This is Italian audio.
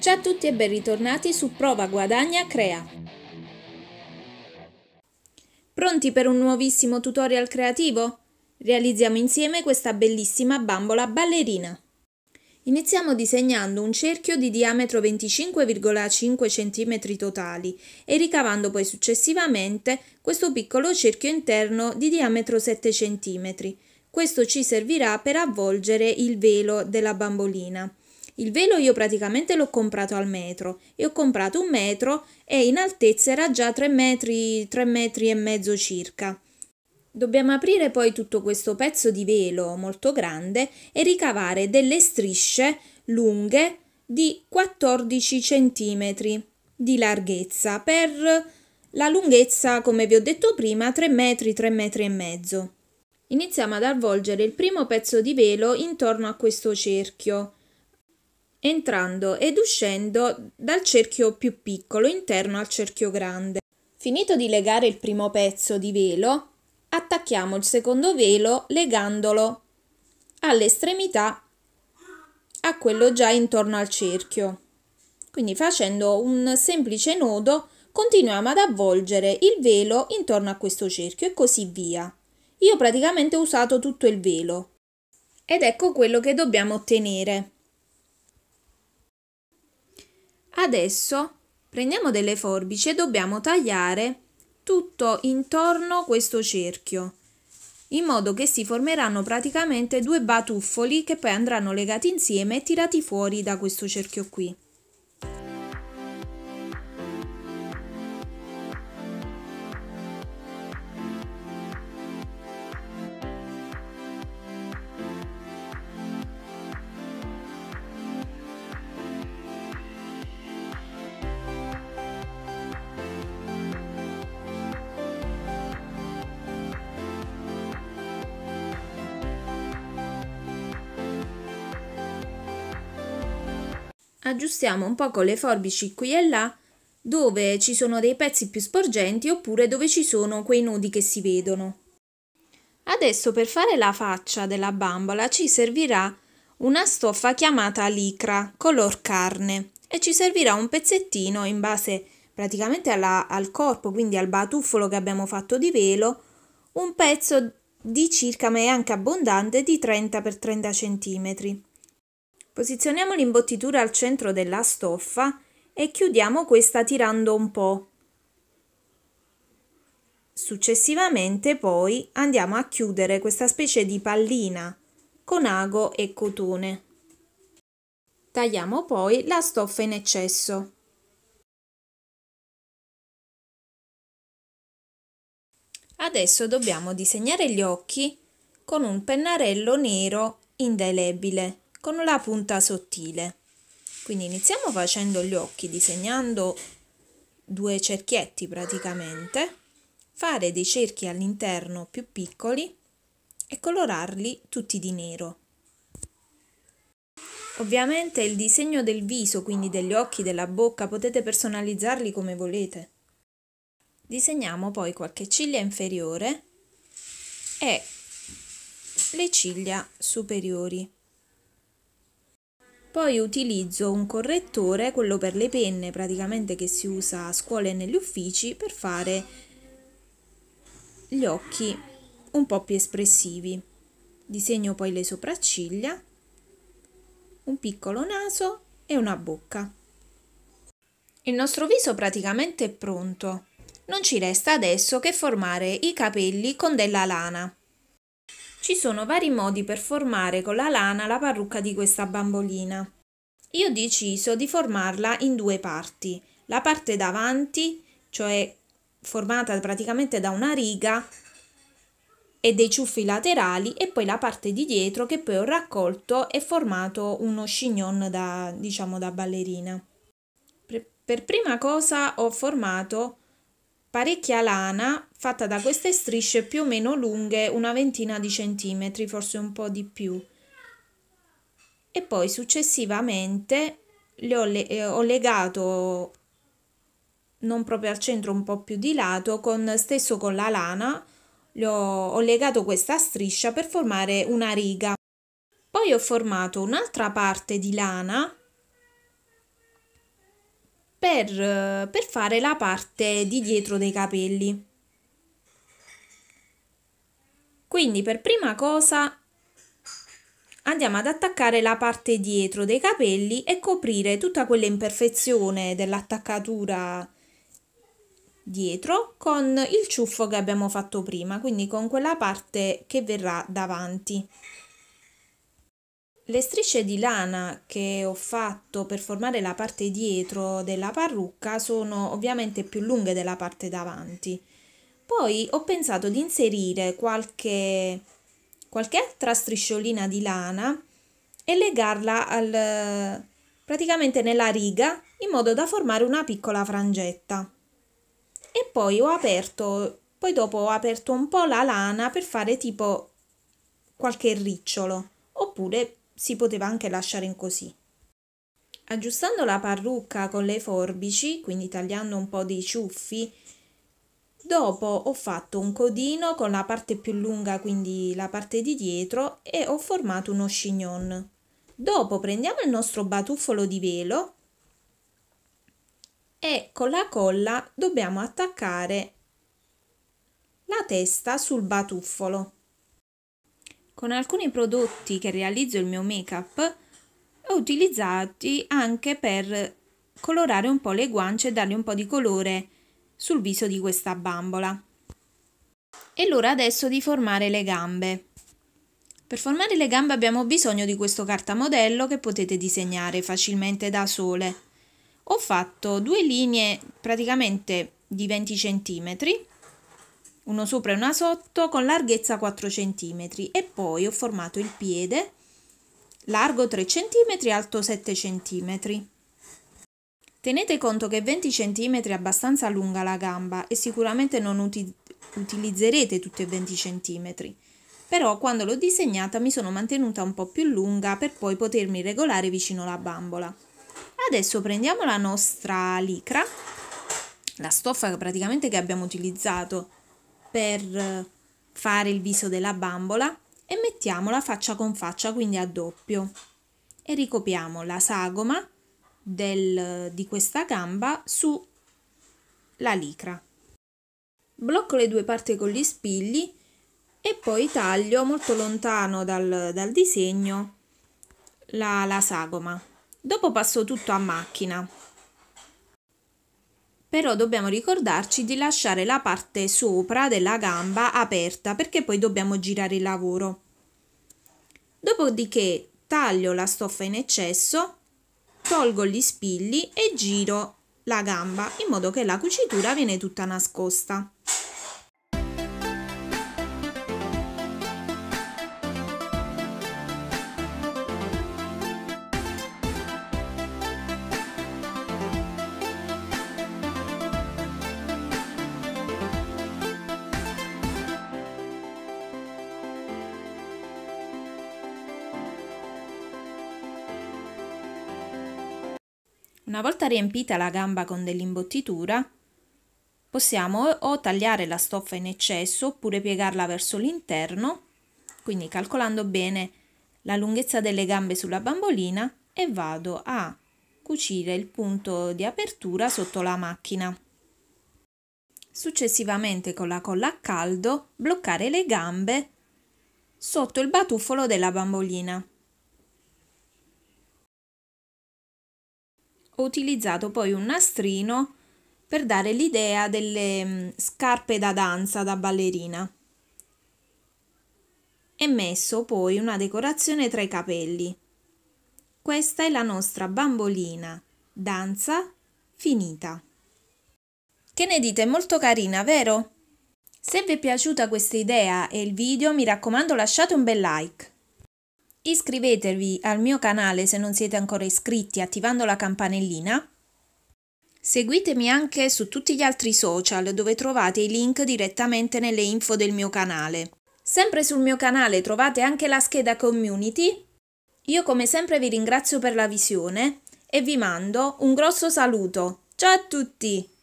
Ciao a tutti e ben ritornati su Prova Guadagna Crea. Pronti per un nuovissimo tutorial creativo? Realizziamo insieme questa bellissima bambola ballerina. Iniziamo disegnando un cerchio di diametro 25,5 cm totali e ricavando poi successivamente questo piccolo cerchio interno di diametro 7 cm. Questo ci servirà per avvolgere il velo della bambolina. Il velo io praticamente l'ho comprato al metro e ho comprato un metro e in altezza era già 3 metri, 3 metri e mezzo circa. Dobbiamo aprire poi tutto questo pezzo di velo molto grande e ricavare delle strisce lunghe di 14 cm di larghezza per la lunghezza, come vi ho detto prima, 3 metri, 3 metri e mezzo. Iniziamo ad avvolgere il primo pezzo di velo intorno a questo cerchio entrando ed uscendo dal cerchio più piccolo interno al cerchio grande. Finito di legare il primo pezzo di velo, attacchiamo il secondo velo legandolo all'estremità a quello già intorno al cerchio. Quindi facendo un semplice nodo continuiamo ad avvolgere il velo intorno a questo cerchio e così via. Io praticamente ho usato tutto il velo ed ecco quello che dobbiamo ottenere. Adesso prendiamo delle forbici e dobbiamo tagliare tutto intorno questo cerchio in modo che si formeranno praticamente due batuffoli che poi andranno legati insieme e tirati fuori da questo cerchio qui. aggiustiamo un po' con le forbici qui e là dove ci sono dei pezzi più sporgenti oppure dove ci sono quei nodi che si vedono. Adesso per fare la faccia della bambola ci servirà una stoffa chiamata licra, color carne, e ci servirà un pezzettino in base praticamente alla, al corpo, quindi al batuffolo che abbiamo fatto di velo, un pezzo di circa, ma è anche abbondante, di 30 x 30 cm. Posizioniamo l'imbottitura al centro della stoffa e chiudiamo questa tirando un po'. Successivamente poi andiamo a chiudere questa specie di pallina con ago e cotone. Tagliamo poi la stoffa in eccesso. Adesso dobbiamo disegnare gli occhi con un pennarello nero indelebile con la punta sottile. Quindi iniziamo facendo gli occhi, disegnando due cerchietti praticamente, fare dei cerchi all'interno più piccoli e colorarli tutti di nero. Ovviamente il disegno del viso, quindi degli occhi, della bocca, potete personalizzarli come volete. Disegniamo poi qualche ciglia inferiore e le ciglia superiori. Poi utilizzo un correttore, quello per le penne praticamente che si usa a scuola e negli uffici, per fare gli occhi un po' più espressivi. Disegno poi le sopracciglia, un piccolo naso e una bocca. Il nostro viso praticamente è pronto. Non ci resta adesso che formare i capelli con della lana. Ci sono vari modi per formare con la lana la parrucca di questa bambolina. Io ho deciso di formarla in due parti. La parte davanti, cioè formata praticamente da una riga e dei ciuffi laterali e poi la parte di dietro che poi ho raccolto e formato uno chignon da, diciamo, da ballerina. Per prima cosa ho formato parecchia lana fatta da queste strisce più o meno lunghe una ventina di centimetri, forse un po' di più. E poi successivamente le ho, le eh, ho legato non proprio al centro, un po' più di lato, con, stesso con la lana, ho, ho legato questa striscia per formare una riga. Poi ho formato un'altra parte di lana per, eh, per fare la parte di dietro dei capelli. Quindi per prima cosa andiamo ad attaccare la parte dietro dei capelli e coprire tutta quell'imperfezione dell'attaccatura dietro con il ciuffo che abbiamo fatto prima, quindi con quella parte che verrà davanti. Le strisce di lana che ho fatto per formare la parte dietro della parrucca sono ovviamente più lunghe della parte davanti. Poi ho pensato di inserire qualche, qualche altra strisciolina di lana e legarla al, praticamente nella riga in modo da formare una piccola frangetta. E poi ho aperto, poi dopo ho aperto un po' la lana per fare tipo qualche ricciolo oppure si poteva anche lasciare in così. Aggiustando la parrucca con le forbici, quindi tagliando un po' dei ciuffi, dopo ho fatto un codino con la parte più lunga, quindi la parte di dietro, e ho formato uno chignon. Dopo prendiamo il nostro batuffolo di velo e con la colla dobbiamo attaccare la testa sul batuffolo. Con alcuni prodotti che realizzo il mio make-up ho utilizzati anche per colorare un po' le guance e dargli un po' di colore sul viso di questa bambola. E l'ora adesso di formare le gambe. Per formare le gambe abbiamo bisogno di questo cartamodello che potete disegnare facilmente da sole. Ho fatto due linee praticamente di 20 centimetri uno sopra e una sotto con larghezza 4 cm e poi ho formato il piede largo 3 cm alto 7 cm. Tenete conto che 20 cm è abbastanza lunga la gamba e sicuramente non uti utilizzerete tutti e 20 cm, però quando l'ho disegnata mi sono mantenuta un po' più lunga per poi potermi regolare vicino alla bambola. Adesso prendiamo la nostra licra, la stoffa praticamente che abbiamo utilizzato, per fare il viso della bambola e mettiamola faccia con faccia, quindi a doppio. E ricopiamo la sagoma del, di questa gamba sulla licra. Blocco le due parti con gli spilli e poi taglio molto lontano dal, dal disegno la, la sagoma. Dopo passo tutto a macchina però dobbiamo ricordarci di lasciare la parte sopra della gamba aperta perché poi dobbiamo girare il lavoro. Dopodiché taglio la stoffa in eccesso, tolgo gli spilli e giro la gamba in modo che la cucitura viene tutta nascosta. Una volta riempita la gamba con dell'imbottitura, possiamo o tagliare la stoffa in eccesso oppure piegarla verso l'interno, quindi calcolando bene la lunghezza delle gambe sulla bambolina e vado a cucire il punto di apertura sotto la macchina. Successivamente con la colla a caldo bloccare le gambe sotto il batuffolo della bambolina. ho utilizzato poi un nastrino per dare l'idea delle mm, scarpe da danza da ballerina e messo poi una decorazione tra i capelli. Questa è la nostra bambolina, danza finita. Che ne dite? Molto carina, vero? Se vi è piaciuta questa idea e il video mi raccomando lasciate un bel like. Iscrivetevi al mio canale se non siete ancora iscritti attivando la campanellina. Seguitemi anche su tutti gli altri social dove trovate i link direttamente nelle info del mio canale. Sempre sul mio canale trovate anche la scheda community. Io come sempre vi ringrazio per la visione e vi mando un grosso saluto. Ciao a tutti!